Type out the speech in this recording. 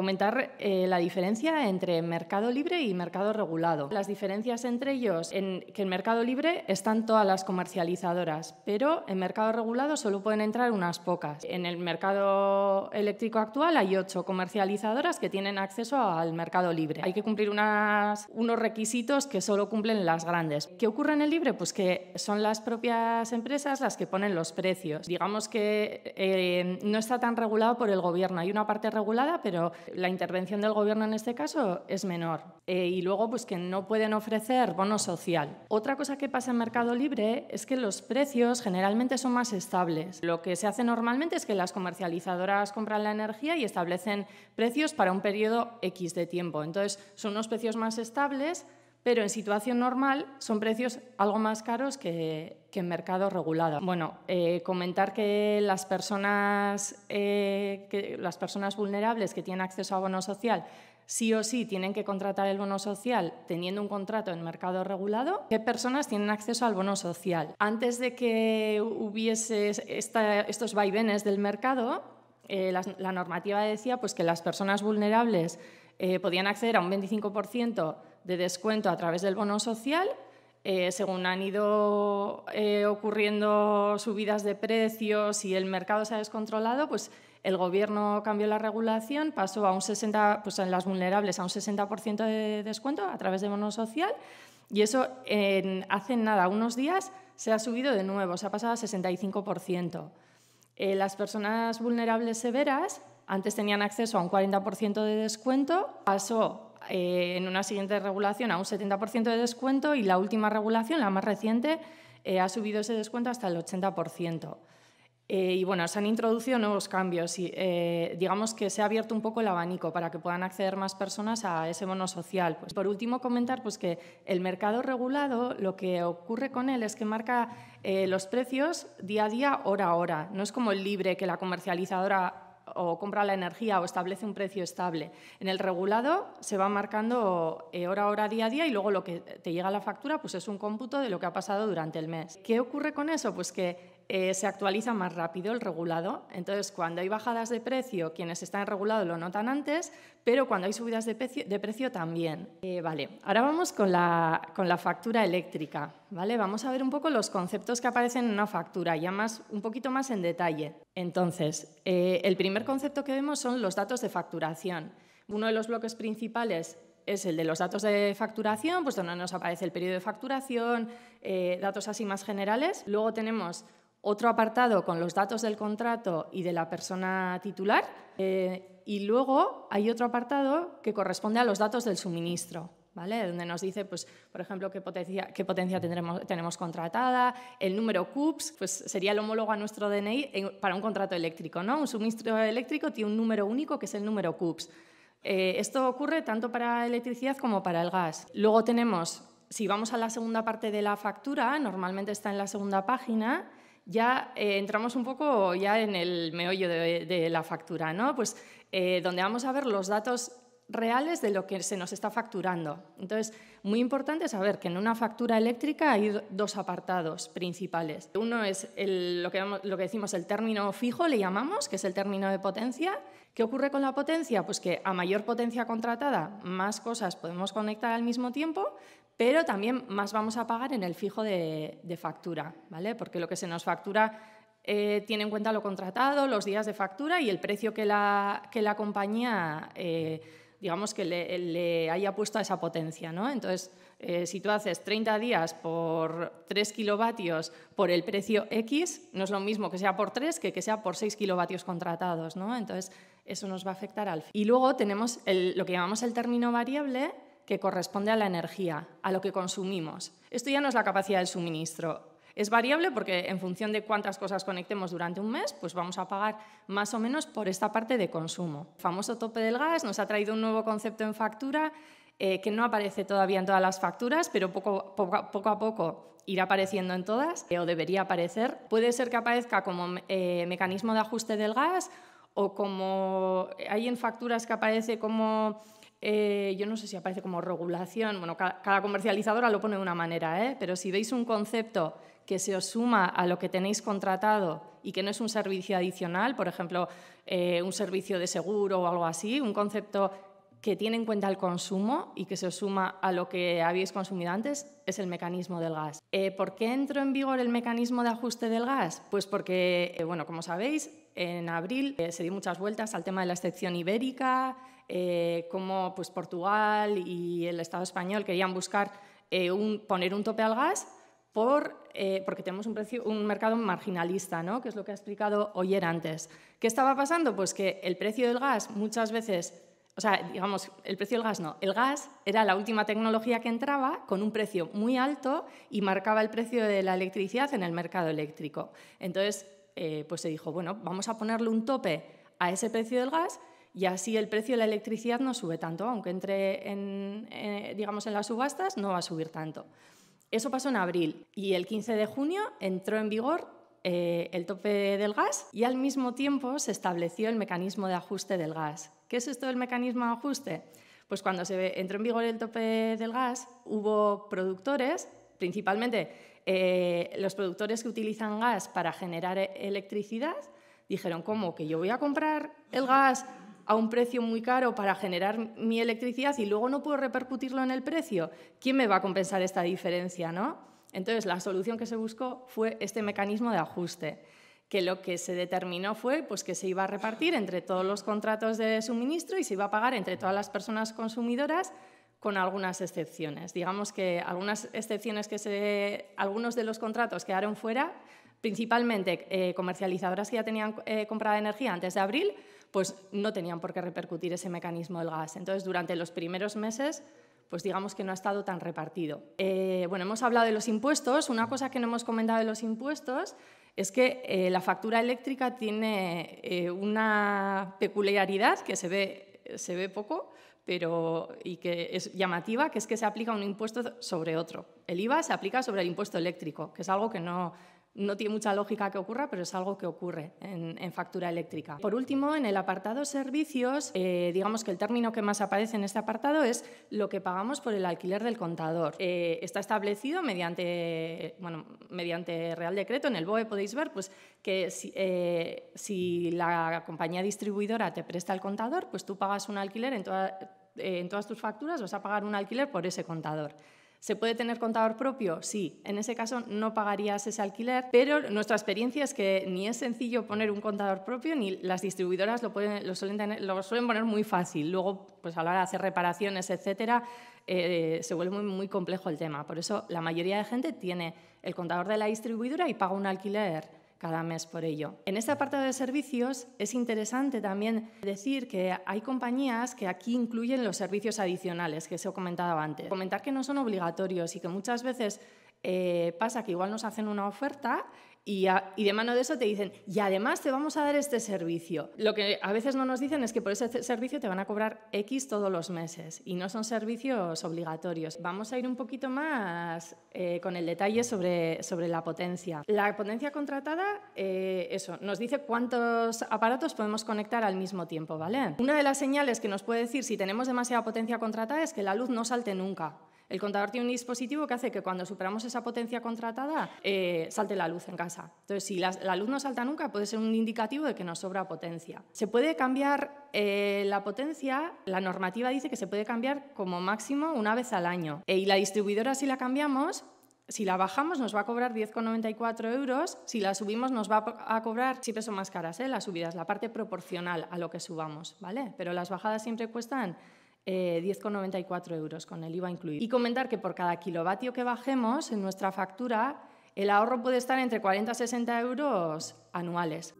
comentar eh, la diferencia entre mercado libre y mercado regulado. Las diferencias entre ellos, en que en mercado libre están todas las comercializadoras, pero en mercado regulado solo pueden entrar unas pocas. En el mercado eléctrico actual hay ocho comercializadoras que tienen acceso al mercado libre. Hay que cumplir unos requisitos que solo cumplen las grandes. ¿Qué ocurre en el libre? Pues que son las propias empresas las que ponen los precios. Digamos que eh, no está tan regulado por el gobierno. Hay una parte regulada, pero la intervención del gobierno en este caso es menor. Eh, y luego, pues que no pueden ofrecer bono social. Otra cosa que pasa en Mercado Libre es que los precios generalmente son más estables. Lo que se hace normalmente es que las comercializadoras compran la energía y establecen precios para un periodo X de tiempo. Entonces, son unos precios más estables pero en situación normal son precios algo más caros que, en mercado regulado. Bueno, eh, comentar que las, personas, eh, las personas vulnerables que tienen acceso a bono social sí o sí tienen que contratar el bono social teniendo un contrato en mercado regulado, ¿qué personas tienen acceso al bono social? Antes de que hubiese estos vaivenes del mercado, eh, la, normativa decía pues, que las personas vulnerables podían acceder a un 25% de descuento a través del bono social. Eh, según han ido eh, ocurriendo subidas de precios y el mercado se ha descontrolado, pues el gobierno cambió la regulación, pasó a un 60, pues en las vulnerables a un 60% de descuento a través del bono social y eso en, hace nada, unos días, se ha subido de nuevo, se ha pasado a 65%. Eh, las personas vulnerables severas antes tenían acceso a un 40% de descuento, pasó eh, en una siguiente regulación a un 70% de descuento y la última regulación, la más reciente, eh, ha subido ese descuento hasta el 80%. Eh, y bueno, se han introducido nuevos cambios y digamos que se ha abierto un poco el abanico para que puedan acceder más personas a ese bono social. Pues por último, comentar pues, que el mercado regulado, lo que ocurre con él es que marca los precios día a día, hora a hora. No es como el libre que la comercializadora o compra la energía o establece un precio estable. En el regulado se va marcando eh, hora a hora, día a día y luego lo que te llega a la factura pues es un cómputo de lo que ha pasado durante el mes. ¿Qué ocurre con eso? Pues que eh, se actualiza más rápido el regulado. Entonces, cuando hay bajadas de precio, quienes están en regulado lo notan antes, pero cuando hay subidas de, precio, también. Eh, vale, ahora vamos con la, con la factura eléctrica. ¿vale? Vamos a ver un poco los conceptos que aparecen en una factura, ya más, un poquito más en detalle. Entonces, eh, el primer concepto que vemos son los datos de facturación. Uno de los bloques principales es el de los datos de facturación, pues donde nos aparece el periodo de facturación, datos así más generales. Luego tenemos otro apartado con los datos del contrato y de la persona titular eh, y luego hay otro apartado que corresponde a los datos del suministro. ¿Vale? Donde nos dice, pues, por ejemplo, qué potencia, qué potencia tendremos, tenemos contratada, el número CUPS, pues sería el homólogo a nuestro DNI para un contrato eléctrico, ¿no? Un suministro eléctrico tiene un número único que es el número CUPS. Eh, esto ocurre tanto para electricidad como para el gas. Luego tenemos, si vamos a la segunda parte de la factura, normalmente está en la segunda página, ya eh, entramos un poco ya en el meollo de, la factura, ¿no? Pues eh, donde vamos a ver los datos reales de lo que se nos está facturando. Entonces, muy importante saber que en una factura eléctrica hay dos apartados principales. Uno es lo, que, lo que decimos el término fijo, le llamamos, que es el término de potencia. ¿Qué ocurre con la potencia? Pues que a mayor potencia contratada, más cosas podemos conectar al mismo tiempo, pero también más vamos a pagar en el fijo de, factura, ¿vale? Porque lo que se nos factura eh, tiene en cuenta lo contratado, los días de factura y el precio que la, que la compañía, eh, digamos, que le, haya puesto a esa potencia. ¿no? Entonces, eh, si tú haces 30 días por 3 kilovatios por el precio X, no es lo mismo que sea por 3 que que sea por 6 kilovatios contratados. ¿no? Entonces, eso nos va a afectar al fin. Y luego tenemos lo que llamamos el término variable, que corresponde a la energía, a lo que consumimos. Esto ya no es la capacidad del suministro. Es variable porque en función de cuántas cosas conectemos durante un mes, pues vamos a pagar más o menos por esta parte de consumo. El famoso tope del gas nos ha traído un nuevo concepto en factura eh, que no aparece todavía en todas las facturas, pero poco, a poco irá apareciendo en todas eh, o debería aparecer. Puede ser que aparezca como eh, mecanismo de ajuste del gas o como hay en facturas que aparece como eh, yo no sé si aparece como regulación, bueno, cada, comercializadora lo pone de una manera, ¿eh? pero si veis un concepto que se os suma a lo que tenéis contratado y que no es un servicio adicional, por ejemplo, eh, un servicio de seguro o algo así, un concepto que tiene en cuenta el consumo y que se os suma a lo que habéis consumido antes, es el mecanismo del gas. Eh, ¿Por qué entró en vigor el mecanismo de ajuste del gas? Pues porque, bueno, como sabéis, en abril se dio muchas vueltas al tema de la excepción ibérica, eh, como pues, Portugal y el Estado español querían buscar eh, poner un tope al gas por, eh, porque tenemos un, mercado marginalista, ¿no? que es lo que ha explicado Oyer antes. ¿Qué estaba pasando? Pues que el precio del gas muchas veces, o sea, digamos, el precio del gas no, el gas era la última tecnología que entraba con un precio muy alto y marcaba el precio de la electricidad en el mercado eléctrico. Entonces, eh, pues se dijo, bueno, vamos a ponerle un tope a ese precio del gas y así el precio de la electricidad no sube tanto, aunque entre en, eh, digamos en las subastas no va a subir tanto. Eso pasó en abril y el 15 de junio entró en vigor eh, el tope del gas y al mismo tiempo se estableció el mecanismo de ajuste del gas. ¿Qué es esto del mecanismo de ajuste? Pues cuando se entró en vigor el tope del gas hubo productores, principalmente eh, los productores que utilizan gas para generar e-, electricidad, dijeron, como ¿Que yo voy a comprar el gas a un precio muy caro para generar mi electricidad y luego no puedo repercutirlo en el precio, ¿quién me va a compensar esta diferencia? ¿no? Entonces, la solución que se buscó fue este mecanismo de ajuste que lo que se determinó fue pues, que se iba a repartir entre todos los contratos de suministro y se iba a pagar entre todas las personas consumidoras con algunas excepciones. Digamos que algunas excepciones que se, algunos de los contratos quedaron fuera, principalmente eh, comercializadoras que ya tenían eh, comprada energía antes de abril, pues no tenían por qué repercutir ese mecanismo del gas. Entonces, durante los primeros meses, pues digamos que no ha estado tan repartido. Eh, bueno, hemos hablado de los impuestos. Una cosa que no hemos comentado de los impuestos es que eh, la factura eléctrica tiene eh, una peculiaridad que se ve, se ve poco pero, y que es llamativa, que es que se aplica un impuesto sobre otro. El IVA se aplica sobre el impuesto eléctrico, que es algo que no, no tiene mucha lógica que ocurra, pero es algo que ocurre en, factura eléctrica. Por último, en el apartado servicios, eh, digamos que el término que más aparece en este apartado es lo que pagamos por el alquiler del contador. Eh, está establecido mediante, bueno, mediante Real Decreto, en el BOE podéis ver, pues que eh, si, la compañía distribuidora te presta el contador, pues tú pagas un alquiler en, en todas tus facturas, vas a pagar un alquiler por ese contador. ¿Se puede tener contador propio? Sí, en ese caso no pagarías ese alquiler, pero nuestra experiencia es que ni es sencillo poner un contador propio, ni las distribuidoras lo, suelen, poner muy fácil. Luego, pues a la hora de hacer reparaciones, etcétera, eh, se vuelve muy, muy complejo el tema. Por eso la mayoría de gente tiene el contador de la distribuidora y paga un alquiler cada mes por ello. En esta parte de servicios es interesante también decir que hay compañías que aquí incluyen los servicios adicionales que se ha comentado antes. Comentar que no son obligatorios y que muchas veces eh, pasa que igual nos hacen una oferta y, de mano de eso te dicen, y además te vamos a dar este servicio. Lo que a veces no nos dicen es que por ese servicio te van a cobrar X todos los meses y no son servicios obligatorios. Vamos a ir un poquito más eh, con el detalle sobre, sobre la potencia. La potencia contratada, eh, eso, nos dice cuántos aparatos podemos conectar al mismo tiempo, ¿vale? Una de las señales que nos puede decir si tenemos demasiada potencia contratada es que la luz no salte nunca. El contador tiene un dispositivo que hace que cuando superamos esa potencia contratada eh, salte la luz en casa. Entonces, si la, luz no salta nunca, puede ser un indicativo de que nos sobra potencia. Se puede cambiar eh, la potencia, la normativa dice que se puede cambiar como máximo una vez al año. Eh, y la distribuidora, si la cambiamos, si la bajamos nos va a cobrar 10,94 euros, si la subimos nos va a cobrar, siempre son más caras ¿eh? las subidas, la parte proporcional a lo que subamos, ¿vale? Pero las bajadas siempre cuestan 10,94 eh, euros con el IVA incluido. Y comentar que por cada kilovatio que bajemos en nuestra factura, el ahorro puede estar entre 40 y 60 euros anuales.